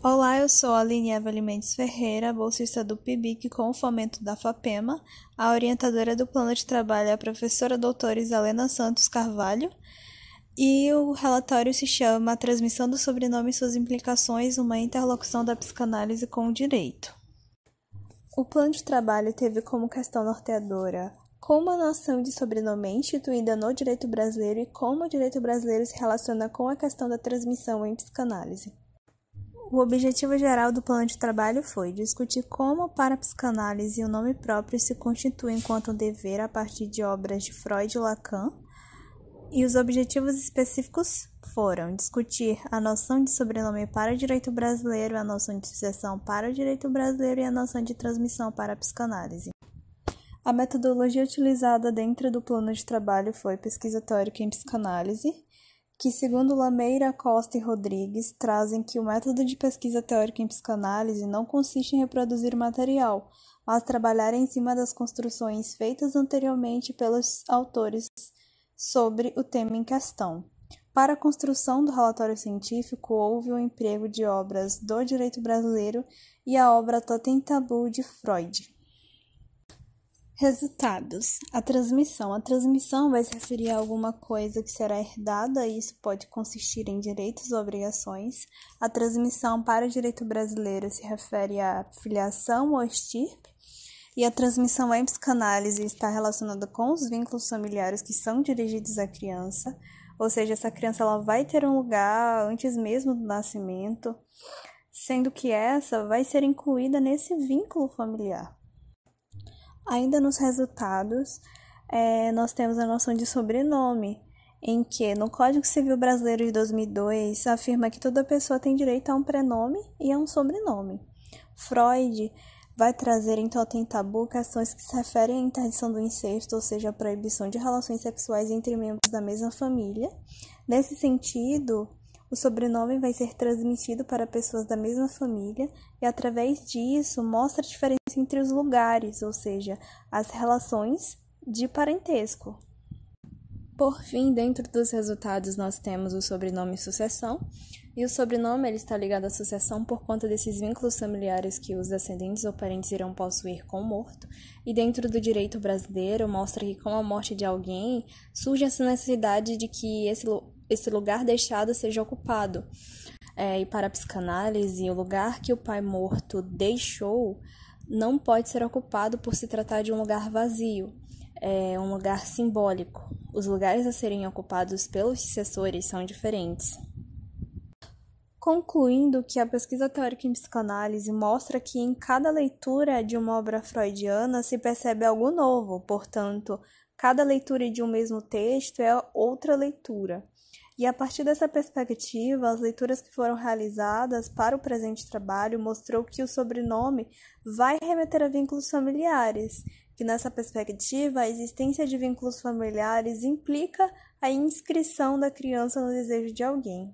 Olá, eu sou a Aline Evelyn Mendes Ferreira, bolsista do PIBIC com o fomento da FAPEMA. A orientadora do plano de trabalho é a professora doutora Isalena Santos Carvalho. E o relatório se chama Transmissão do Sobrenome e Suas Implicações, uma interlocução da psicanálise com o direito. O plano de trabalho teve como questão norteadora como a noção de sobrenome é instituída no direito brasileiro e como o direito brasileiro se relaciona com a questão da transmissão em psicanálise. O objetivo geral do plano de trabalho foi discutir como para a psicanálise o nome próprio se constitui enquanto um dever a partir de obras de Freud e Lacan, e os objetivos específicos foram discutir a noção de sobrenome para o direito brasileiro, a noção de sucessão para o direito brasileiro e a noção de transmissão para a psicanálise. A metodologia utilizada dentro do plano de trabalho foi pesquisa teórica em psicanálise, que, segundo Lameira, Costa e Rodrigues, trazem que o método de pesquisa teórica em psicanálise não consiste em reproduzir material, mas trabalhar em cima das construções feitas anteriormente pelos autores sobre o tema em questão. Para a construção do relatório científico, houve o emprego de obras do direito brasileiro e a obra Totem Tabu de Freud. Resultados: a transmissão. A transmissão vai se referir a alguma coisa que será herdada, e isso pode consistir em direitos ou obrigações. A transmissão para o direito brasileiro se refere à filiação ou estirpe. E a transmissão em psicanálise está relacionada com os vínculos familiares que são dirigidos à criança, ou seja, essa criança ela vai ter um lugar antes mesmo do nascimento, sendo que essa vai ser incluída nesse vínculo familiar. Ainda nos resultados, é, nós temos a noção de sobrenome, em que no Código Civil Brasileiro de 2002 afirma que toda pessoa tem direito a um prenome e a um sobrenome. Freud vai trazer em então, Totem Tabu questões que se referem à interdição do incesto, ou seja, à proibição de relações sexuais entre membros da mesma família. Nesse sentido, o sobrenome vai ser transmitido para pessoas da mesma família e, através disso, mostra a diferença entre os lugares, ou seja, as relações de parentesco. Por fim, dentro dos resultados, nós temos o sobrenome sucessão. E o sobrenome ele está ligado à sucessão por conta desses vínculos familiares que os descendentes ou parentes irão possuir com o morto. E dentro do direito brasileiro, mostra que com a morte de alguém, surge essa necessidade de que esse esse lugar deixado seja ocupado. É, e para a psicanálise, o lugar que o pai morto deixou não pode ser ocupado por se tratar de um lugar vazio, é um lugar simbólico. Os lugares a serem ocupados pelos sucessores são diferentes. Concluindo que a pesquisa teórica em psicanálise mostra que em cada leitura de uma obra freudiana se percebe algo novo, portanto, cada leitura de um mesmo texto é outra leitura. E a partir dessa perspectiva, as leituras que foram realizadas para o presente trabalho mostrou que o sobrenome vai remeter a vínculos familiares, que nessa perspectiva, a existência de vínculos familiares implica a inscrição da criança no desejo de alguém.